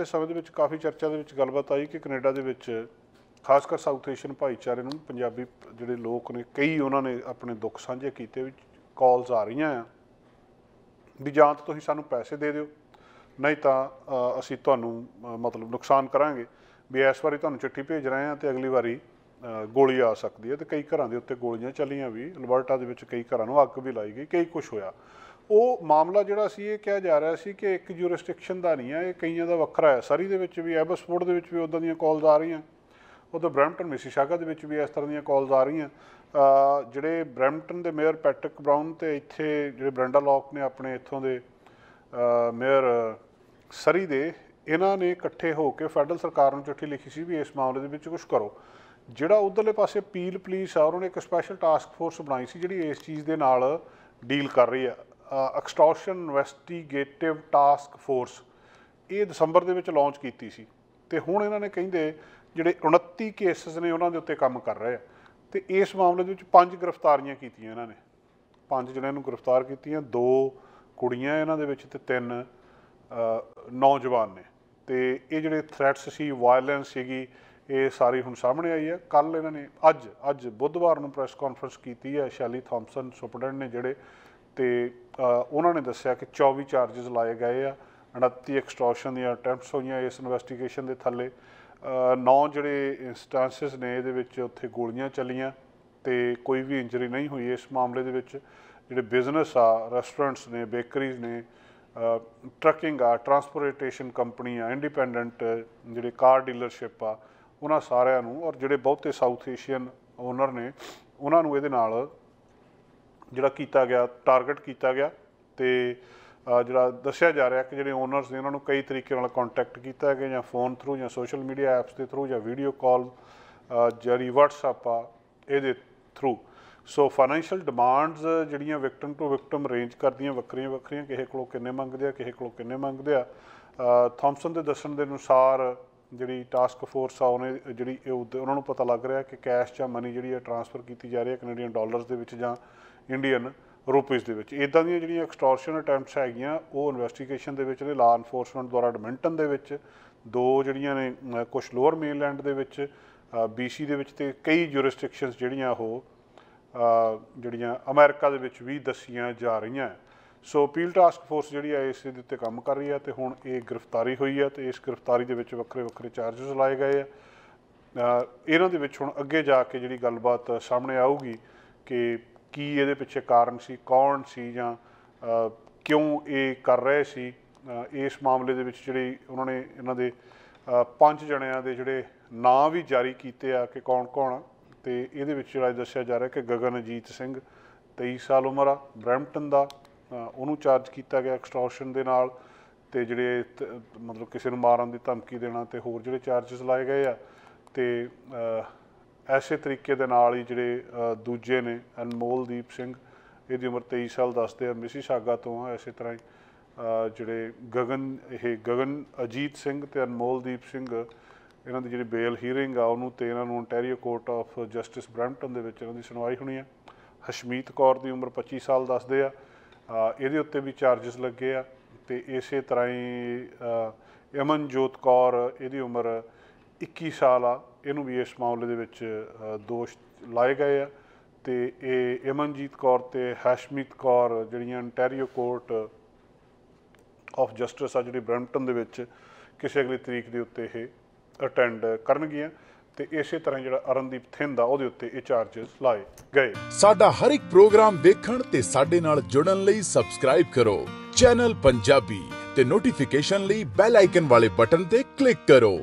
ਪਿਛਲੇ ਸਮੇਂ ਦੇ ਵਿੱਚ ਕਾਫੀ ਚਰਚਾ ਦੇ ਵਿੱਚ ਗੱਲਬਾਤ ਆਈ ਕਿ ਕੈਨੇਡਾ ਦੇ ਵਿੱਚ ਖਾਸ ਕਰ ਸਾਊਥ ਏਸ਼ੀਅਨ ਭਾਈਚਾਰੇ ਨੂੰ ਪੰਜਾਬੀ ਜਿਹੜੇ ਲੋਕ ਨੇ ਕਈ ਉਹਨਾਂ ਨੇ ਆਪਣੇ ਦੁੱਖ ਸਾਂਝੇ ਕੀਤੇ ਵਿੱਚ ਕਾਲਸ ਆ ਰਹੀਆਂ ਆ ਵੀ ਜਾਂ ਤਾਂ ਤੁਸੀਂ ਸਾਨੂੰ ਪੈਸੇ ਦੇ ਦਿਓ ਨਹੀਂ ਤਾਂ ਅਸੀਂ ਤੁਹਾਨੂੰ ਮਤਲਬ ਨੁਕਸਾਨ ਕਰਾਂਗੇ ਵੀ ਇਸ ਵਾਰੀ ਤੁਹਾਨੂੰ ਚਿੱਠੀ ਭੇਜ ਰਹੇ ਆ ਤੇ ਅਗਲੀ ਵਾਰੀ ਗੋਲੀ ਆ ਸਕਦੀ ਹੈ ਤੇ ਕਈ ਘਰਾਂ ਦੇ ਉੱਤੇ ਗੋਲੀਆਂ ਚੱਲੀਆਂ ਵੀ ਅਲਬਰਟਾ ਦੇ ਵਿੱਚ ਕਈ ਘਰਾਂ ਨੂੰ ਅੱਗ ਵੀ ਲਾਈ ਗਈ ਕਈ ਕੁਝ ਹੋਇਆ ਉਹ ਮਾਮਲਾ ਜਿਹੜਾ ਸੀ ਇਹ ਕਿਹਾ ਜਾ ਰਿਹਾ ਸੀ ਕਿ ਇੱਕ ਜੂਰਿਸਡਿਕਸ਼ਨ ਦਾ ਨਹੀਂ ਹੈ ਇਹ ਕਈਆਂ ਦਾ ਵੱਖਰਾ ਹੈ ਸਰੀ ਦੇ ਵਿੱਚ ਵੀ ਐਬਸਪੋਰਟ ਦੇ ਵਿੱਚ ਵੀ ਉਦਾਂ ਦੀਆਂ ਕਾਲਸ ਆ ਰਹੀਆਂ ਉਦੋਂ ਬ੍ਰੈਂਪਟਨ ਸ਼ਾਗਾ ਦੇ ਵਿੱਚ ਵੀ ਇਸ ਤਰ੍ਹਾਂ ਦੀਆਂ ਕਾਲਸ ਆ ਰਹੀਆਂ ਜਿਹੜੇ ਬ੍ਰੈਂਪਟਨ ਦੇ ਮੇਅਰ ਪੈਟ੍ਰਿਕ ਬ੍ਰਾਊਨ ਤੇ ਇੱਥੇ ਜਿਹੜੇ ਬ੍ਰੈਂਡਾ ਲੌਕ ਨੇ ਆਪਣੇ ਇੱਥੋਂ ਦੇ ਮੇਅਰ ਸਰੀ ਦੇ ਇਹਨਾਂ ਨੇ ਇਕੱਠੇ ਹੋ ਕੇ ਫੈਡਰਲ ਸਰਕਾਰ ਨੂੰ ਚਿੱਠੀ ਲਿਖੀ ਸੀ ਵੀ ਇਸ ਮਾਮਲੇ ਦੇ ਵਿੱਚ ਕੁਝ ਕਰੋ ਜਿਹੜਾ ਉਧਰਲੇ ਪਾਸੇ ਪੀਲ ਪੁਲਿਸ ਆ ਉਹਨਾਂ ਨੇ ਇੱਕ ਸਪੈਸ਼ਲ ਟਾਸਕ ਫੋਰਸ ਬਣਾਈ ਸੀ ਜਿਹੜੀ ਇਸ ਚੀਜ਼ ਦੇ ਨਾਲ ਡੀਲ ਕਰ ਰਹੀ ਆ ਐਕਸਟ੍ਰੋਸ਼ਨ ਇਨਵੈਸਟੀਗੇਟਿਵ ਟਾਸਕ ਫੋਰਸ ਇਹ ਦਸੰਬਰ ਦੇ ਵਿੱਚ ਲਾਂਚ ਕੀਤੀ ਸੀ ਤੇ ਹੁਣ ਇਹਨਾਂ ਨੇ ਕਹਿੰਦੇ ਜਿਹੜੇ 29 ਕੇਸਸ ਨੇ ਉਹਨਾਂ ਦੇ ਉੱਤੇ ਕੰਮ ਕਰ ਰਹੇ ਆ ਤੇ ਇਸ ਮਾਮਲੇ ਦੇ ਵਿੱਚ ਪੰਜ ਗ੍ਰਿਫਤਾਰੀਆਂ ਕੀਤੀਆਂ ਇਹਨਾਂ ਨੇ ਪੰਜ ਜਣਿਆਂ ਨੂੰ ਗ੍ਰਿਫਤਾਰ ਕੀਤੀਆਂ ਦੋ ਕੁੜੀਆਂ ਇਹਨਾਂ ਦੇ ਵਿੱਚ ਤੇ ਤਿੰਨ ਨੌਜਵਾਨ ਨੇ ਤੇ ਇਹ ਜਿਹੜੇ ਥ੍ਰੈਟਸ ਸੀ ਵਾਇਲੈਂਸ ਸੀਗੀ ਇਹ ਸਾਰੀ ਹੁਣ ਸਾਹਮਣੇ ਆਈ ਹੈ ਕੱਲ ਇਹਨਾਂ ਨੇ ਅੱਜ ਅੱਜ ਬੁੱਧਵਾਰ ਨੂੰ ਪ੍ਰੈਸ ਕਾਨਫਰੰਸ ਕੀਤੀ ਹੈ ਸ਼ੈਲੀ ਥਾਮਸਨ ਸੁਪਰਡੈਂਟ ਨੇ ਜਿਹੜੇ ਤੇ ਉਹਨਾਂ ਨੇ ਦੱਸਿਆ ਕਿ 24 ਚਾਰजेस ਲਾਏ ਗਏ ਆ 29 ਐਕਸਟ੍ਰੈਕਸ਼ਨ ਦੀਆਂ ਅਟੈਂਪਟਸ ਹੋਈਆਂ ਇਸ ਇਨਵੈਸਟੀਗੇਸ਼ਨ ਦੇ ਥੱਲੇ ਨੌ ਜਿਹੜੇ ਇਨਸਟੈਂਸਸ ਨੇ ਇਹਦੇ ਵਿੱਚ ਉੱਥੇ ਗੋਲੀਆਂ ਚੱਲੀਆਂ ਤੇ ਕੋਈ ਵੀ ਇੰਜਰੀ ਨਹੀਂ ਹੋਈ ਇਸ ਮਾਮਲੇ ਦੇ ਵਿੱਚ ਜਿਹੜੇ ਬਿਜ਼ਨਸ ਆ ਰੈਸਟੋਰੈਂਟਸ ਨੇ ਬੇਕਰੀਜ਼ ਨੇ ਟਰਕਿੰਗ ਆ ਟਰਾਂਸਪੋਰਟੇਸ਼ਨ ਕੰਪਨੀ ਆ ਇੰਡੀਪੈਂਡੈਂਟ ਜਿਹੜੇ ਕਾਰ ਡੀਲਰਸ਼ਿਪ ਆ ਉਹਨਾਂ ਸਾਰਿਆਂ ਨੂੰ ਔਰ ਜਿਹੜੇ ਬਹੁਤੇ ਸਾਊਥ ਏਸ਼ੀਅਨ ਓਨਰ ਨੇ ਉਹਨਾਂ ਨੂੰ ਇਹਦੇ ਨਾਲ ਜਿਹੜਾ ਕੀਤਾ ਗਿਆ ਟਾਰਗੇਟ ਕੀਤਾ ਗਿਆ ਤੇ ਜਿਹੜਾ ਦੱਸਿਆ ਜਾ ਰਿਹਾ ਕਿ ਜਿਹੜੇ ਓਨਰਸ ਨੇ ਉਹਨਾਂ ਨੂੰ ਕਈ ਤਰੀਕੇ ਨਾਲ ਕੰਟੈਕਟ ਕੀਤਾ ਗਿਆ ਜਾਂ ਫੋਨ ਥਰੂ ਜਾਂ ਸੋਸ਼ਲ ਮੀਡੀਆ ਐਪਸ ਦੇ ਥਰੂ ਜਾਂ ਵੀਡੀਓ ਕਾਲ ਜਿਹੜੀ WhatsApp ਆ ਇਹਦੇ ਥਰੂ ਸੋ ਫਾਈਨੈਂਸ਼ੀਅਲ ਡਿਮਾਂਡਸ ਜਿਹੜੀਆਂ ਵਿਕਟਮ ਟੂ ਵਿਕਟਮ ਰੇਂਜ ਕਰਦੀਆਂ ਵੱਖਰੀਆਂ ਵੱਖਰੀਆਂ ਕਿਸੇ ਕੋਲੋਂ ਕਿੰਨੇ ਮੰਗਦੇ ਆ ਕਿਸੇ ਕੋਲੋਂ ਕਿੰਨੇ ਮੰਗਦੇ ਆ ਥਾਮਸਨ ਦੇ ਦੱਸਣ ਦੇ ਅਨੁਸਾਰ ਜਿਹੜੀ ਟਾਸਕ ਫੋਰਸ ਆ ਉਹਨੇ ਜਿਹੜੀ ਉਹਨਾਂ ਨੂੰ ਪਤਾ ਲੱਗ ਰਿਹਾ ਕਿ ਕੈਸ਼ ਜਾਂ ਮਨੀ ਜਿਹੜੀ ਹੈ ਟ੍ਰਾਂਸਫਰ ਕੀਤੀ ਜਾ ਰਹੀ ਹੈ ਕੈਨੇਡੀਅਨ ਡਾਲਰਸ ਦੇ ਵਿੱਚ ਜਾਂ ਇੰਡੀਅਨ ਰੁਪੀਸ ਦੇ ਵਿੱਚ ਇਦਾਂ ਦੀਆਂ ਜਿਹੜੀਆਂ ਐਕਸਟੋਰਸ਼ਨ ਅਟੈਂਪਟਸ ਹੈਗੀਆਂ ਉਹ ਇਨਵੈਸਟੀਗੇਸ਼ਨ ਦੇ ਵਿੱਚ ਨੇ ਲਾ ਐਨਫੋਰਸਮੈਂਟ ਦੁਆਰਾ ਐਡਮਿੰਟਨ ਦੇ ਵਿੱਚ ਦੋ ਜਿਹੜੀਆਂ ਨੇ ਕੁਝ ਲੋਅਰ ਮੇਨਲੈਂਡ ਦੇ ਵਿੱਚ ਬੀਸੀ ਦੇ ਵਿੱਚ ਤੇ ਕਈ ਜੁਰਿਸਡਿਕਸ਼ਨਸ ਜਿਹੜੀਆਂ ਉਹ ਜਿਹੜੀਆਂ ਅਮਰੀਕਾ ਦੇ ਵਿੱਚ ਵੀ ਦੱਸੀਆਂ ਜਾ ਰਹੀਆਂ ਸੋ ਅਪੀਲ ਟਾਸਕ ਫੋਰਸ ਜਿਹੜੀ ਹੈ ਇਸ ਦੇ ਉੱਤੇ ਕੰਮ ਕਰ ਰਹੀ ਹੈ ਤੇ ਹੁਣ ਇਹ ਗ੍ਰਿਫਤਾਰੀ ਹੋਈ ਹੈ ਤੇ ਇਸ ਗ੍ਰਿਫਤਾਰੀ ਦੇ ਵਿੱਚ ਵੱਖਰੇ ਵੱਖਰੇ ਚਾਰਜਸ ਲਾਏ ਗਏ ਆ ਇਹਨਾਂ ਦੇ ਵਿੱਚ ਹੁਣ ਅੱਗੇ ਜਾ ਕੇ ਜਿਹੜੀ ਗੱਲਬਾਤ ਸਾਹਮਣੇ ਆਊਗੀ ਕਿ ਕੀ ਇਹਦੇ ਪਿੱਛੇ ਕਾਰਨ ਸੀ ਕੌਣ ਸੀ ਜਾਂ ਕਿਉਂ ਇਹ ਕਰ ਰਹੇ ਸੀ ਇਸ ਮਾਮਲੇ ਦੇ ਵਿੱਚ ਜਿਹੜੀ ਉਹਨਾਂ ਨੇ ਇਹਨਾਂ ਦੇ ਪੰਜ ਜਣਿਆਂ ਦੇ ਜਿਹੜੇ ਨਾਂ ਵੀ ਜਾਰੀ ਕੀਤੇ ਆ ਕਿ ਕੌਣ ਕੌਣ ਆ ਤੇ ਇਹਦੇ ਵਿੱਚ ਜਿਹੜਾ ਦੱਸਿਆ ਜਾ ਰਿਹਾ ਕਿ ਗਗਨਜੀਤ ਸਿੰਘ 23 ਸਾਲ ਉਮਰ ਆ ਬ੍ਰੈਂਪਟਨ ਦਾ ਉਹਨੂੰ ਚਾਰਜ ਕੀਤਾ ਗਿਆ ਐਕਸਟ੍ਰੋਸ਼ਨ ਦੇ ਨਾਲ ਤੇ ਜਿਹੜੇ ਮਤਲਬ ਕਿਸੇ ਨੂੰ ਮਾਰਨ ਦੀ ਧਮਕੀ ਦੇਣਾ ਤੇ ਹੋਰ ਜਿਹੜੇ ਚਾਰजेस ਲਾਏ ਗਏ ਆ ਤੇ ਐਸੇ ਤਰੀਕੇ ਦੇ ਨਾਲ ਹੀ ਜਿਹੜੇ ਦੂਜੇ ਨੇ ਅਨਮੋਲਦੀਪ ਸਿੰਘ ਇਹਦੀ ਉਮਰ 23 ਸਾਲ ਦੱਸਦੇ ਆ ਮਿਸੀ ਸਾਗਾ ਤੋਂ ਆ ਐਸੇ ਤਰ੍ਹਾਂ ਹੀ ਜਿਹੜੇ ਗਗਨ ਇਹ ਗਗਨ ਅਜੀਤ ਸਿੰਘ ਤੇ ਅਨਮੋਲਦੀਪ ਸਿੰਘ ਇਹਨਾਂ ਦੀ ਜਿਹੜੀ ਬੇਲ ਹੀਅਰਿੰਗ ਆ ਉਹਨੂੰ ਤੇ ਇਹਨਾਂ ਨੂੰ Ontario court of justice Brampton ਦੇ ਵਿੱਚ ਇਹਨਾਂ ਦੀ ਸੁਣਵਾਈ ਹੋਣੀ ਆ ਹਸ਼ਮੀਤ ਕੌਰ ਦੀ ਉਮਰ 25 ਸਾਲ ਦੱਸਦੇ ਆ ਇਹਦੇ ਉੱਤੇ ਵੀ ਚਾਰजेस ਲੱਗੇ ਆ ਤੇ ਇਸੇ ਤਰ੍ਹਾਂ ਹੀ ਅਮਨਜੋਤ ਕੌਰ ਇਹਦੀ ਉਮਰ 21 ਸਾਲ ਆ ਇਹਨੂੰ ਵੀ ਇਸ ਮਾਮਲੇ ਦੇ ਵਿੱਚ ਦੋਸ਼ ਲਾਏ ਗਏ ਆ ਤੇ ਇਹ ਅਮਨਜੀਤ ਕੌਰ ਤੇ ਹਸ਼ਮੀਤ ਕੌਰ ਜਿਹੜੀਆਂ ਅੰਟਾਰੀਓ ਕੋਰਟ ਆਫ ਜਸਟਿਸ ਆ ਜਿਹੜੀ ਬ੍ਰੈਂਟਨ ਦੇ ਵਿੱਚ ਕਿਸੇ ਅਗਲੀ ਤਰੀਕ ਦੇ ਉੱਤੇ ਇਹ ਅਟੈਂਡ ਕਰਨਗੀਆਂ ਤੇ ਇਸੇ ਤਰ੍ਹਾਂ ਜਿਹੜਾ ਅਰਨਦੀਪ ਥਿੰਦ ਆ ਉਹਦੇ ਉੱਤੇ ਇਹ ਚਾਰजेस ਲਾਏ ਗਏ ਸਾਡਾ ਹਰ ਇੱਕ ਪ੍ਰੋਗਰਾਮ ਵੇਖਣ ਤੇ ਸਾਡੇ ਨਾਲ ਜੁੜਨ ਲਈ ਸਬਸਕ੍ਰਾਈਬ ਕਰੋ ਚੈਨਲ ਪੰਜਾਬੀ ਤੇ ਨੋਟੀਫਿਕੇਸ਼ਨ ਲਈ ਬੈਲ ਆਈਕਨ ਵਾਲੇ ਬਟਨ ਤੇ ਕਲਿੱਕ ਕਰੋ